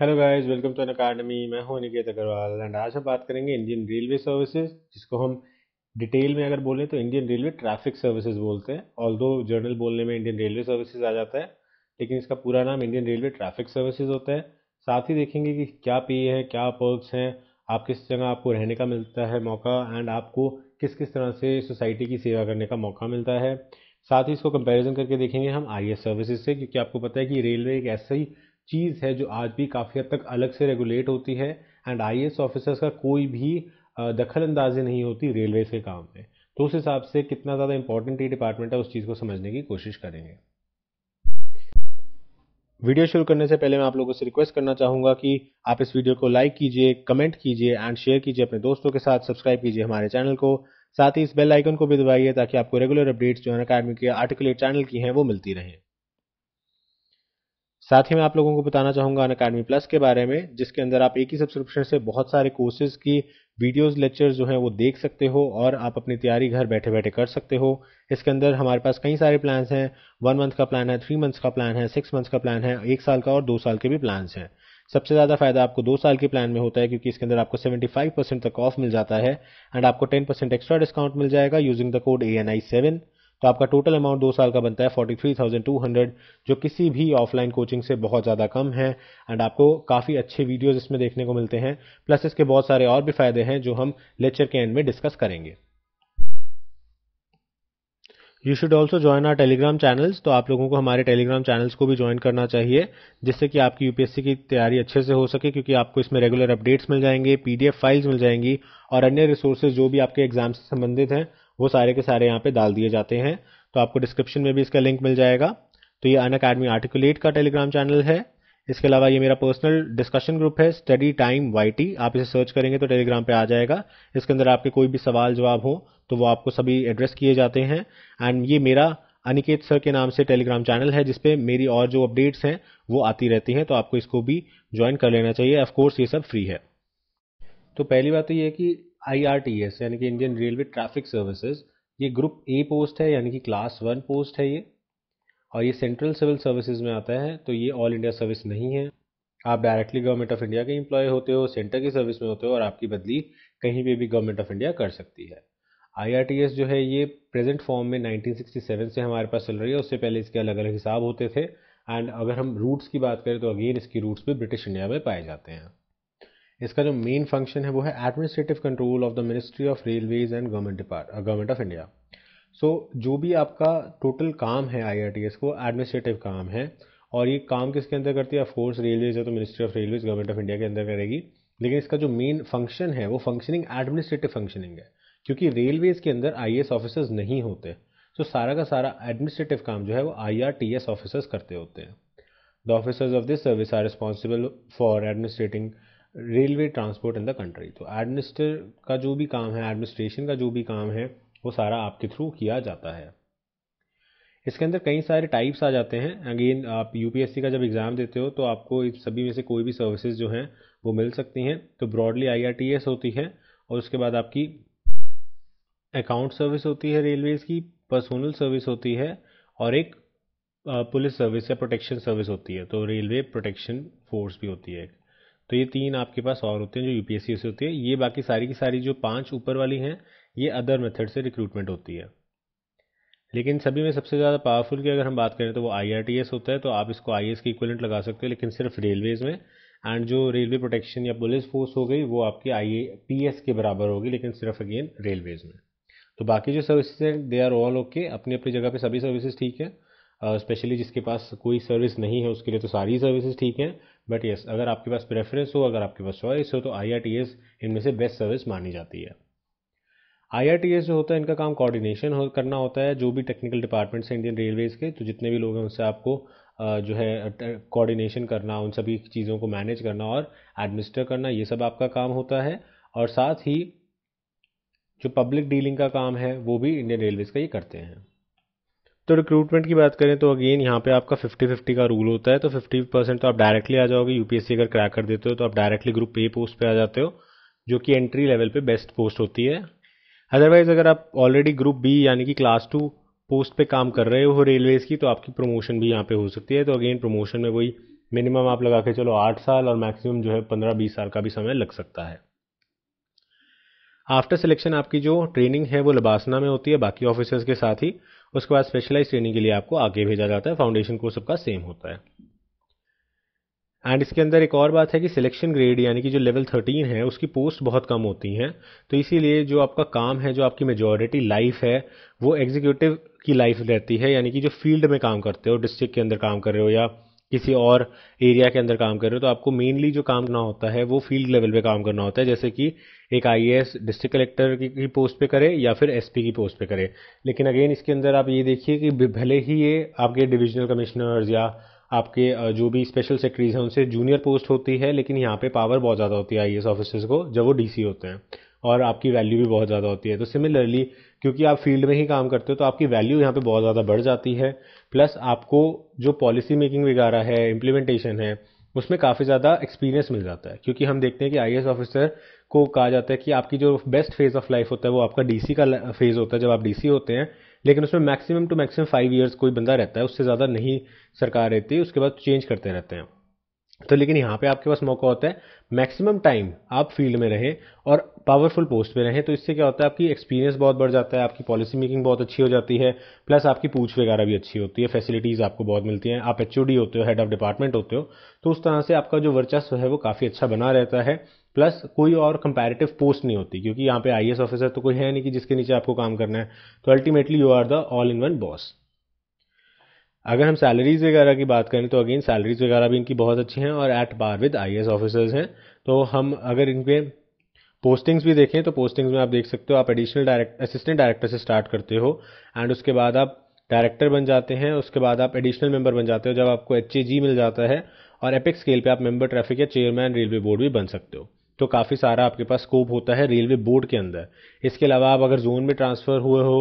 hello guys welcome to Unacademy मैं हूं निकेत Agarwal and आज हम बात करेंगे इंडियन रेलवे सर्विसेज जिसको हम डिटेल में अगर बोलें तो इंडियन रेलवे ट्रैफिक सर्विसेज बोलते हैं ऑल दो जर्नल बोलने में इंडियन रेलवे सर्विसेज आ जाता है लेकिन इसका पूरा नाम इंडियन रेलवे ट्रैफिक सर्विसेज होता है साथ ही देखेंगे कि क्या पे है क्या पर्कस हैं आप किस जगह आपको रहने का मिलता है मौका एंड आपको किस किस तरह से सोसाइटी की सेवा करने का मौका मिलता है साथ ही इसको कंपैरिजन करके देखेंगे हम आई सर्विसेज से क्योंकि आपको पता है कि रेलवे एक ऐसा ही चीज़ है जो आज भी काफ़ी हद तक अलग से रेगुलेट होती है एंड आई ऑफिसर्स का कोई भी दखल अंदाजी नहीं होती रेलवे के काम में तो उस हिसाब से कितना ज़्यादा इंपॉर्टेंट ये डिपार्टमेंट है उस चीज़ को समझने की कोशिश करेंगे वीडियो शुरू करने से पहले मैं आप लोगों से रिक्वेस्ट करना चाहूँगा कि आप इस वीडियो को लाइक कीजिए कमेंट कीजिए एंड शेयर कीजिए अपने दोस्तों के साथ सब्सक्राइब कीजिए हमारे चैनल को साथ ही इस बेल आइकन को भी दबाइए ताकि आपको रेगुलर अपडेट्स जो है अकेडमी के आर्टिकुलेट चैनल की हैं वो मिलती रहें साथ ही मैं आप लोगों को बताना चाहूंगा अन अकेडमी प्लस के बारे में जिसके अंदर आप एक ही सब्सक्रिप्शन से बहुत सारे कोर्सेज की वीडियोस लेक्चर जो है वो देख सकते हो और आप अपनी तैयारी घर बैठे बैठे कर सकते हो इसके अंदर हमारे पास कई सारे प्लान्स हैं वन मंथ का प्लान है थ्री मंथ्स का प्लान है सिक्स मंथ्स का प्लान है एक साल का और दो साल के भी प्लान्स हैं सबसे ज़्यादा फायदा आपको दो साल के प्लान में होता है क्योंकि इसके अंदर आपको 75 परसेंट तक ऑफ मिल जाता है एंड आपको 10 परसेंट एक्स्ट्रा डिस्काउंट मिल जाएगा using the code A N I seven तो आपका टोटल अमाउंट दो साल का बनता है forty three thousand two hundred जो किसी भी ऑफलाइन कोचिंग से बहुत ज़्यादा कम है एंड आपको काफ़ी अच्छे वीडियोज़ इसमें देखने को मिलते हैं प्लस इसके बहुत सारे और भी फ़ायदे हैं जो हम लेक्चर के एंड में डिस्कस करेंगे you should also join our Telegram channels तो आप लोगों को हमारे टेलीग्राम चैनल्स को भी ज्वाइन करना चाहिए जिससे कि आपकी यूपीएससी की तैयारी अच्छे से हो सके क्योंकि आपको इसमें रेगुलर अपडेट्स मिल जाएंगे पीडीएफ फाइल्स मिल जाएंगी और अन्य रिसोर्सेज जो भी आपके एग्जाम से संबंधित हैं वो सारे के सारे यहाँ पे डाल दिए जाते हैं तो आपको डिस्क्रिप्शन में भी इसका लिंक मिल जाएगा तो ये अन अकेडमी आर्टिकुलेट का टेलीग्राम चैनल है इसके अलावा ये मेरा पर्सनल डिस्कशन ग्रुप है स्टडी टाइम वाई आप इसे सर्च करेंगे तो टेलीग्राम पे आ जाएगा इसके अंदर आपके कोई भी सवाल जवाब हो तो वो आपको सभी एड्रेस किए जाते हैं एंड ये मेरा अनिकेत सर के नाम से टेलीग्राम चैनल है जिसपे मेरी और जो अपडेट्स हैं वो आती रहती हैं तो आपको इसको भी ज्वाइन कर लेना चाहिए ऑफकोर्स ये सब फ्री है तो पहली बात तो ये है कि आईआरटीएस यानी कि इंडियन रेलवे ट्रैफिक सर्विसेज ये ग्रुप ए पोस्ट है यानी कि क्लास वन पोस्ट है ये और ये सेंट्रल सिविल सर्विसेज में आता है तो ये ऑल इंडिया सर्विस नहीं है आप डायरेक्टली गवर्नमेंट ऑफ इंडिया के इम्प्लॉय होते हो सेंटर की सर्विस में होते हो और आपकी बदली कहीं पर भी गवर्नमेंट ऑफ इंडिया कर सकती है आई जो है ये प्रेजेंट फॉर्म में 1967 से हमारे पास चल रही है उससे पहले इसके अलग अलग हिसाब होते थे एंड अगर हम रूट्स की बात करें तो अगेन इसकी रूट्स भी ब्रिटिश इंडिया में पाए जाते हैं इसका जो मेन फंक्शन है वो है administrative control of the ministry of railways and government government of India so जो भी आपका टोटल काम है आई को एडमिनिस्ट्रेटिव काम है और ये काम किसके अंदर करती है ऑफकोर्स रेलवेज है तो ministry of railways government of India के अंदर करेगी लेकिन इसका जो मेन फंक्शन है वो फंक्शनिंग एडमिनिस्ट्रेटिव फंक्शनिंग है क्योंकि रेलवेज के अंदर आई ऑफिसर्स नहीं होते सो so, सारा का सारा एडमिनिस्ट्रेटिव काम जो है वो I R T S officers करते होते हैं the officers of this service are responsible for administrating railway transport in the country तो एडमिनिस्टर का जो भी काम है एडमिनिस्ट्रेशन का जो भी काम है वो सारा आपके थ्रू किया जाता है इसके अंदर कई सारे टाइप्स आ जाते हैं अगेन आप यूपीएससी का जब एग्ज़ाम देते हो तो आपको इस सभी में से कोई भी सर्विसेज जो हैं वो मिल सकती हैं तो ब्रॉडली आईआरटीएस होती है और उसके बाद आपकी अकाउंट सर्विस होती है रेलवेज़ की पर्सनल सर्विस होती है और एक पुलिस सर्विस या प्रोटेक्शन सर्विस होती है तो रेलवे प्रोटेक्शन फोर्स भी होती है तो ये तीन आपके पास और होते हैं जो यूपीएससी से होती है ये बाकी सारी की सारी जो पांच ऊपर वाली हैं ये अदर मेथड से रिक्रूटमेंट होती है लेकिन सभी में सबसे ज़्यादा पावरफुल की अगर हम बात करें तो वो आई होता है तो आप इसको आई के इक्वलेंट लगा सकते हो लेकिन सिर्फ रेलवेज़ में एंड जो रेलवे प्रोटेक्शन या पुलिस फोर्स हो गई वो आपकी आई के बराबर होगी लेकिन सिर्फ अगेन रेलवेज़ में तो बाकी जो सर्विसेज हैं दे आर ऑल ओके अपनी अपनी जगह पे सभी सर्विसेज ठीक है स्पेशली जिसके पास कोई सर्विस नहीं है उसके लिए तो सारी सर्विसेज ठीक हैं बट यस अगर आपके पास प्रेफरेंस हो अगर आपके पास चॉइस हो तो आई इनमें से बेस्ट सर्विस मानी जाती है आई जो होता है इनका काम कोऑर्डिनेशन हो, करना होता है जो भी टेक्निकल डिपार्टमेंट्स हैं इंडियन रेलवेज़ के तो जितने भी लोग हैं उनसे आपको जो है कोऑर्डिनेशन करना उन सभी चीज़ों को मैनेज करना और एडमिनिस्टर करना ये सब आपका काम होता है और साथ ही जो पब्लिक डीलिंग का काम है वो भी इंडियन रेलवेज़ का ये करते हैं तो रिक्रूटमेंट की बात करें तो अगेन यहाँ पे आपका 50 50 का रूल होता है तो 50 परसेंट तो आप डायरेक्टली आ जाओगे यूपीएससी अगर क्रैक कर देते हो तो आप डायरेक्टली ग्रुप ए पोस्ट पे आ जाते हो जो कि एंट्री लेवल पे बेस्ट पोस्ट होती है अदरवाइज अगर आप ऑलरेडी ग्रुप बी यानी कि क्लास टू पोस्ट पे काम कर रहे हो रेलवेज़ की तो आपकी प्रमोशन भी यहाँ पे हो सकती है तो अगेन प्रमोशन में वही मिनिमम आप लगा के चलो आठ साल और मैक्सिमम जो है पंद्रह बीस साल का भी समय लग सकता है आफ्टर सिलेक्शन आपकी जो ट्रेनिंग है वो लबासना में होती है बाकी ऑफिसर्स के साथ ही उसके बाद स्पेशलाइज ट्रेनिंग के लिए आपको आगे भेजा जाता है फाउंडेशन कोर्स सबका सेम होता है एंड इसके अंदर एक और बात है कि सिलेक्शन ग्रेड यानी कि जो लेवल थर्टीन है उसकी पोस्ट बहुत कम होती हैं तो इसीलिए जो आपका काम है जो आपकी मेजॉरिटी लाइफ है वो एग्जीक्यूटिव की लाइफ रहती है यानी कि जो फील्ड में काम करते हो डिस्ट्रिक्ट के अंदर काम कर रहे हो या किसी और एरिया के अंदर काम कर रहे हो तो आपको मेनली जो काम करना होता है वो फील्ड लेवल पे काम करना होता है जैसे कि एक आई डिस्ट्रिक्ट कलेक्टर की, की पोस्ट पे करे या फिर एसपी की पोस्ट पे करे लेकिन अगेन इसके अंदर आप ये देखिए कि भले ही ये आपके डिविजनल कमिश्नर्स या आपके जो भी स्पेशल सेक्रेटरीज हैं उनसे जूनियर पोस्ट होती है लेकिन यहाँ पे पावर बहुत ज़्यादा होती है आई ऑफिसर्स को जब वो डीसी होते हैं और आपकी वैल्यू भी बहुत ज़्यादा होती है तो सिमिलरली क्योंकि आप फील्ड में ही काम करते हो तो आपकी वैल्यू यहाँ पे बहुत ज़्यादा बढ़ जाती है प्लस आपको जो पॉलिसी मेकिंग वगैरह है इम्प्लीमेंटेशन है उसमें काफ़ी ज़्यादा एक्सपीरियंस मिल जाता है क्योंकि हम देखते हैं कि आई ऑफिसर को कहा जाता है कि आपकी जो बेस्ट फेज़ ऑफ लाइफ होता है वो आपका डीसी का फेज़ होता है जब आप डीसी होते हैं लेकिन उसमें maximum to maximum five years कोई बंदा रहता है उससे ज़्यादा नहीं सरकार रहती उसके बाद चेंज करते रहते हैं तो लेकिन यहाँ पे आपके पास मौका होता है मैक्सिमम टाइम आप फील्ड में रहें और पावरफुल पोस्ट में रहें तो इससे क्या होता है आपकी एक्सपीरियंस बहुत बढ़ जाता है आपकी पॉलिसी मेकिंग बहुत अच्छी हो जाती है प्लस आपकी पूछ वगैरह भी अच्छी होती है फैसिलिटीज़ आपको बहुत मिलती हैं आप एच होते हो हेड ऑफ डिपार्टमेंट होते हो तो उस तरह से आपका जो वर्चस्व है वो काफ़ी अच्छा बना रहता है प्लस कोई और कंपैरेटिव पोस्ट नहीं होती क्योंकि यहाँ पे आई ऑफिसर तो कोई है नहीं कि जिसके नीचे आपको काम करना है तो ultimately you are the all in one boss अगर हम सैलरीज वगैरह की बात करें तो अगेन सैलरीज वगैरह भी इनकी बहुत अच्छी हैं और at par with I officers हैं तो हम अगर इनके पोस्टिंग्स भी देखें तो पोस्टिंग्स में आप देख सकते हो आप एडिशनल डायरेक्ट असिस्टेंट डायरेक्टर से स्टार्ट करते हो एंड उसके बाद आप डायरेक्टर बन जाते हैं उसके बाद आप एडिशनल मेंबर बन जाते हो जब आपको एच मिल जाता है और एपिक स्केल पे आप मेंबर ट्रैफिक या चेयरमैन रेलवे बोर्ड भी बन सकते हो तो काफ़ी सारा आपके पास स्कोप होता है रेलवे बोर्ड के अंदर इसके अलावा आप अगर जोन में ट्रांसफ़र हुए हो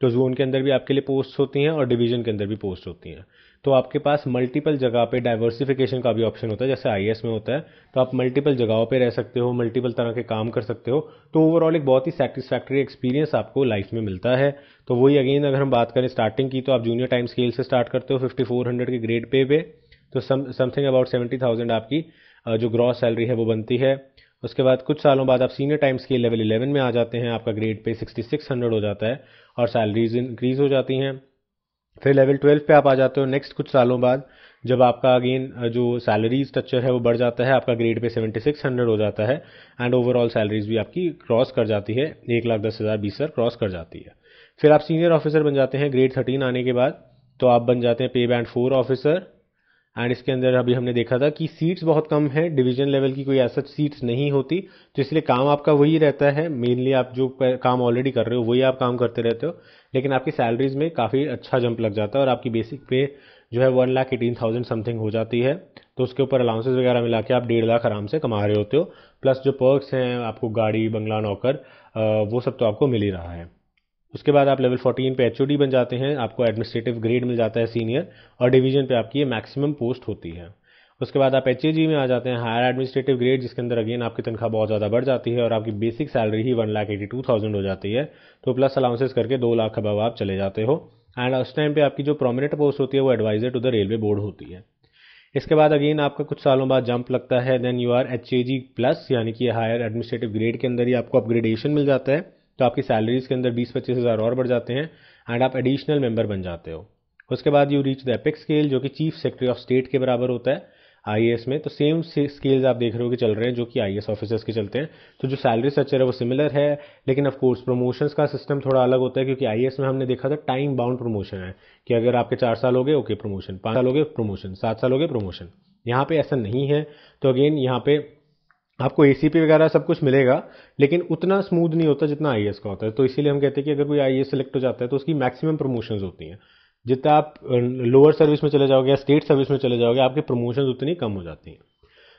तो जोन के अंदर भी आपके लिए पोस्ट होती हैं और डिवीजन के अंदर भी पोस्ट होती हैं तो आपके पास मल्टीपल जगह पे डाइवर्सिफिकेशन का भी ऑप्शन होता है जैसे आई में होता है तो आप मल्टीपल जगहों पे रह सकते हो मल्टीपल तरह के काम कर सकते हो तो ओवरऑल एक बहुत ही सेटिस्फैक्ट्री एक्सपीरियंस आपको लाइफ में मिलता है तो वही अगेन अगर हम बात करें स्टार्टिंग की तो आप जूनियर टाइम स्केल से स्टार्ट करते हो फिफ्टी के ग्रेड पे पे तो समथिंग अबाउट सेवेंटी आपकी जो ग्रॉस सैलरी है वो बनती है उसके बाद कुछ सालों बाद आप सीनियर टाइम्स के लेवल इलेवन में आ जाते हैं आपका grade pay sixty six hundred हो जाता है और सैलरीज इंक्रीज हो जाती हैं फिर लेवल ट्वेल्व पे आप आ जाते हो नेक्स्ट कुछ सालों बाद जब आपका अगेन जो सैलरी स्ट्रक्चर है वो बढ़ जाता है आपका grade pay seventy six hundred हो जाता है एंड ओवरऑल सैलरीज भी आपकी क्रॉस कर जाती है एक लाख दस हज़ार बीस हज़ार क्रॉस कर जाती है फिर आप सीनियर ऑफिसर बन जाते हैं ग्रेड थर्टीन आने के बाद तो आप बन जाते हैं पे बैंड फोर ऑफिसर एंड इसके अंदर अभी हमने देखा था कि सीट्स बहुत कम है डिवीजन लेवल की कोई ऐसा सीट्स नहीं होती तो इसलिए काम आपका वही रहता है मेनली आप जो काम ऑलरेडी कर रहे हो वही आप काम करते रहते हो लेकिन आपकी सैलरीज में काफ़ी अच्छा जंप लग जाता है और आपकी बेसिक पे जो है one lakh eighteen thousand something हो जाती है तो उसके ऊपर अलाउंसेज वगैरह मिला के आप डेढ़ लाख आराम से कमा रहे होते हो प्लस जो पर्क्स हैं आपको गाड़ी बंगला नौकर वो सब तो आपको मिल ही रहा है उसके बाद आप लेवल 14 पे एच बन जाते हैं आपको एडमिनिस्ट्रेटिव ग्रेड मिल जाता है सीनियर और डिवीजन पे आपकी ये मैक्सिमम पोस्ट होती है उसके बाद आप एच में आ जाते हैं हायर एडमिनिस्ट्रेटिव ग्रेड जिसके अंदर अगेन आपकी तनख्वाह बहुत ज़्यादा बढ़ जाती है और आपकी बेसिक सैलरी ही one lakh eighty two thousand हो जाती है तो प्लस अलाउंसेस करके दो लाख अब आप चले जाते हो एंड उस टाइम पे आपकी जो प्रोमिनेंट पोस्ट होती है वो advisor to the railway board होती है इसके बाद अगेन आपका कुछ सालों बाद जंप लगता है then you are H plus यानी कि हायर एडमिनिस्ट्रेटिव ग्रेड के अंदर ही आपको अपग्रेडेशन मिल जाता है तो आपकी सैलरीज के अंदर बीस पच्चीस हज़ार और बढ़ जाते हैं एंड आप एडिशनल मेंबर बन जाते हो उसके बाद you reach the apex scale जो कि चीफ सेक्रेटरी ऑफ स्टेट के बराबर होता है आई में तो सेम स्केल्स आप देख रहे हो कि चल रहे हैं जो कि आई ऑफिसर्स के चलते हैं तो जो सैलरी स्ट्रक्चर है वो सिमिलर है लेकिन कोर्स प्रमोशंस का सिस्टम थोड़ा अलग होता है क्योंकि आई में हमने देखा था टाइम बाउंड प्रमोशन है कि अगर आपके चार साल हो गए ओके प्रमोशन पाँच साल हो गए प्रमोशन सात साल हो गए प्रमोशन यहाँ पे ऐसा नहीं है तो अगेन यहाँ पे आपको ए वगैरह सब कुछ मिलेगा लेकिन उतना स्मूथ नहीं होता जितना आई का होता है तो इसीलिए हम कहते हैं कि अगर कोई आई सेलेक्ट हो जाता है तो उसकी मैक्सिमम प्रमोशन होती हैं जितना आप लोअर सर्विस में चले जाओगे या स्टेट सर्विस में चले जाओगे आपके प्रमोशन उतनी कम हो जाती हैं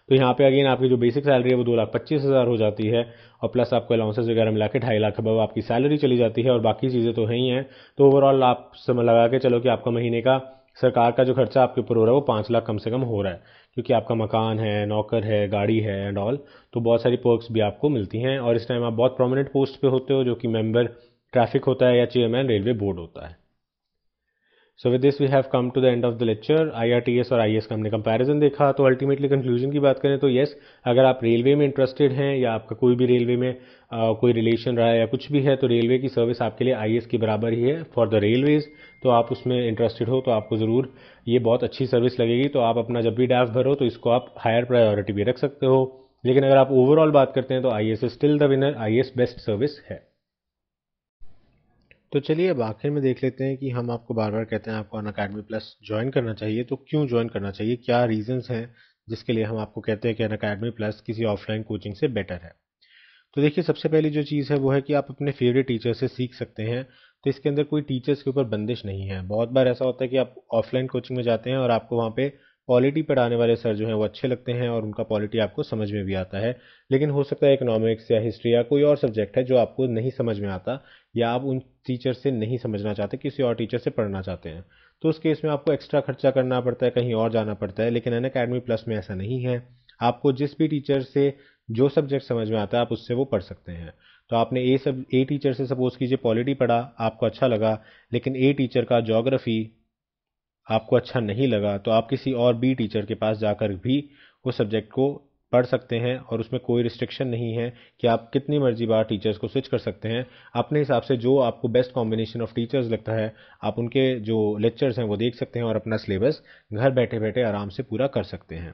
तो यहाँ पे अगेन आपकी जो बेसिक सैलरी है वो दो लाख पच्चीस हज़ार हो जाती है और प्लस आपको अलाउंसेस वगैरह मिला के ढाई लाख अब आपकी सैलरी चली जाती है और बाकी चीज़ें तो है ही हैं तो ओवरऑल आप समय लगा के चलो कि आपका महीने का सरकार का जो खर्चा आपके ऊपर हो रहा है वो पाँच लाख कम से कम हो रहा है क्योंकि आपका मकान है नौकर है गाड़ी है एंड ऑल तो बहुत सारी पर्क्स भी आपको मिलती हैं और इस टाइम आप बहुत प्रोमिनेंट पोस्ट पे होते हो जो कि मेंबर ट्रैफिक होता है या चेयरमैन रेलवे बोर्ड होता है so with this we have come to the end of the lecture IRTS और आईएएस का हमने कंपैरिजन देखा तो अल्टीमेटली कंक्लूजन की बात करें तो यस अगर आप रेलवे में इंटरेस्टेड हैं या आपका कोई भी रेलवे में आ, कोई रिलेशन रहा है या कुछ भी है तो रेलवे की सर्विस आपके लिए आईएएस की बराबर ही है फॉर द रेलवेज तो आप उसमें इंटरेस्टेड हो तो आपको ज़रूर ये बहुत अच्छी सर्विस लगेगी तो आप अपना जब भी डैफ भरो तो इसको आप हायर प्रायोरिटी भी रख सकते हो लेकिन अगर आप ओवरऑल बात करते हैं तो I S is still the winner I S best service है तो चलिए अब आखिर में देख लेते हैं कि हम आपको बार बार कहते हैं आपको अन अकेडमी प्लस ज्वाइन करना चाहिए तो क्यों ज्वाइन करना चाहिए क्या रीजंस हैं जिसके लिए हम आपको कहते हैं कि अन अकेडमी प्लस किसी ऑफलाइन कोचिंग से बेटर है तो देखिए सबसे पहली जो चीज़ है वो है कि आप अपने फेवरेट टीचर से सीख सकते हैं तो इसके अंदर कोई टीचर्स के ऊपर बंदिश नहीं है बहुत बार ऐसा होता है कि आप ऑफलाइन कोचिंग में जाते हैं और आपको वहाँ पर पॉलिटी पढ़ाने वाले सर जो हैं वो अच्छे लगते हैं और उनका पॉलिटी आपको समझ में भी आता है लेकिन हो सकता है इकोनॉमिक्स या हिस्ट्री या कोई और सब्जेक्ट है जो आपको नहीं समझ में आता या आप उन टीचर से नहीं समझना चाहते किसी और टीचर से पढ़ना चाहते हैं तो उस केस में आपको एक्स्ट्रा खर्चा करना पड़ता है कहीं और जाना पड़ता है लेकिन अन अकेडमी प्लस में ऐसा नहीं है आपको जिस भी टीचर से जो सब्जेक्ट समझ में आता है आप उससे वो पढ़ सकते हैं तो आपने ए सब ए टीचर से सपोज कीजिए पॉलिटी पढ़ा आपको अच्छा लगा लेकिन ए टीचर का जोग्राफ़ी आपको अच्छा नहीं लगा तो आप किसी और बी टीचर के पास जाकर भी उस सब्जेक्ट को पढ़ सकते हैं और उसमें कोई रिस्ट्रिक्शन नहीं है कि आप कितनी मर्जी बार टीचर्स को स्विच कर सकते हैं अपने हिसाब से जो आपको बेस्ट कॉम्बिनेशन ऑफ टीचर्स लगता है आप उनके जो लेक्चर्स हैं वो देख सकते हैं और अपना सिलेबस घर बैठे बैठे आराम से पूरा कर सकते हैं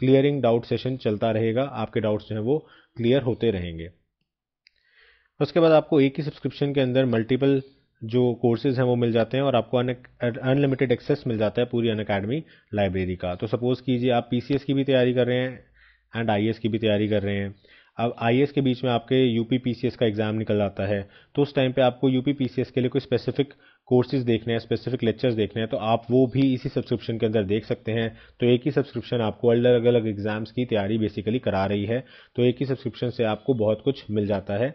क्लियरिंग डाउट सेशन चलता रहेगा आपके डाउट्स जो हैं वो क्लियर होते रहेंगे उसके बाद आपको एक ही सब्सक्रिप्शन के अंदर मल्टीपल जो कोर्सेज हैं वो मिल जाते हैं और आपको अनलिमिटेड एक्सेस मिल जाता है पूरी अन अकेडमी लाइब्रेरी का तो सपोज़ कीजिए आप पी की भी तैयारी कर रहे हैं एंड आई की भी तैयारी कर रहे हैं अब आई के बीच में आपके यू पी का एग्ज़ाम निकल जाता है तो उस टाइम पे आपको यू पी के लिए कोई स्पेसिफिक कोर्सेज देखने हैं स्पेसिफिक लेक्चर्स देखने हैं तो आप वो भी इसी सब्सक्रिप्शन के अंदर देख सकते हैं तो एक ही सब्सक्रिप्शन आपको अलग अलग एग्जाम्स की तैयारी बेसिकली करा रही है तो एक ही सब्सक्रिप्शन से आपको बहुत कुछ मिल जाता है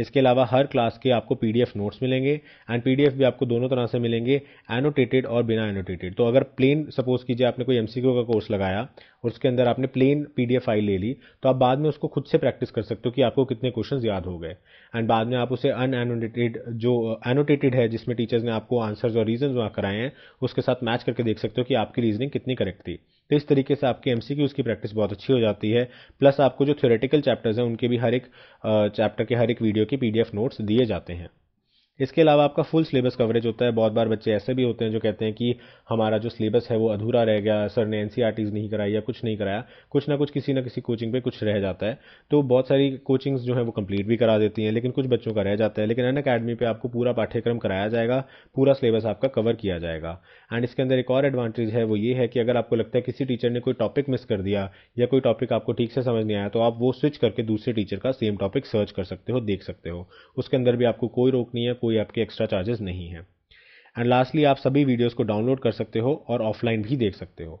इसके अलावा हर क्लास के आपको पी नोट्स मिलेंगे एंड पी भी आपको दोनों तरह से मिलेंगे एनोटेटेड और बिना एनोटेटेड तो अगर प्लेन सपोज कीजिए आपने कोई एम का कोर्स लगाया और उसके अंदर आपने प्लेन पी फाइल ले ली तो आप बाद में उसको खुद से प्रैक्टिस कर सकते हो कि आपको कितने क्वेश्चन याद हो गए एंड बाद में आप उसे अनएनोटेटेड जो एनोटेटेड है जिसमें टीचर्स ने आपको आंसर्स और रीजन वहाँ कराए हैं उसके साथ मैच करके देख सकते हो कि आपकी रीजनिंग कितनी करेक्ट थी तो इस तरीके से आपके एम की प्रैक्टिस बहुत अच्छी हो जाती है प्लस आपको जो थ्योरेटिकल चैप्टर्स हैं उनके भी हर एक चैप्टर के हर एक वीडियो के पी नोट्स दिए जाते हैं इसके अलावा आपका फुल सिलेबस कवरेज होता है बहुत बार बच्चे ऐसे भी होते हैं जो कहते हैं कि हमारा जो सिलेबस है वो अधूरा रह गया सर ने एन e नहीं कराई या कुछ नहीं कराया कुछ ना कुछ किसी ना किसी कोचिंग पे कुछ रह जाता है तो बहुत सारी कोचिंग्स जो है वो कंप्लीट भी करा देती हैं लेकिन कुछ बच्चों का रह जाता है लेकिन अन अकेडमी पर आपको पूरा पाठ्यक्रम कराया जाएगा पूरा सिलेबस आपका कवर किया जाएगा एंड इसके अंदर एक और एडवांटेज है वो ये है कि अगर आपको लगता है किसी टीचर ने कोई टॉपिक मिस कर दिया या कोई टॉपिक आपको ठीक से समझ नहीं आया तो आप वो स्विच करके दूसरे टीचर का सेम टॉपिक सर्च कर सकते हो देख सकते हो उसके अंदर भी आपको कोई रोक नहीं है कोई आपके एक्स्ट्रा चार्जेस नहीं है एंड लास्टली आप सभी वीडियोज़ को डाउनलोड कर सकते हो और ऑफलाइन भी देख सकते हो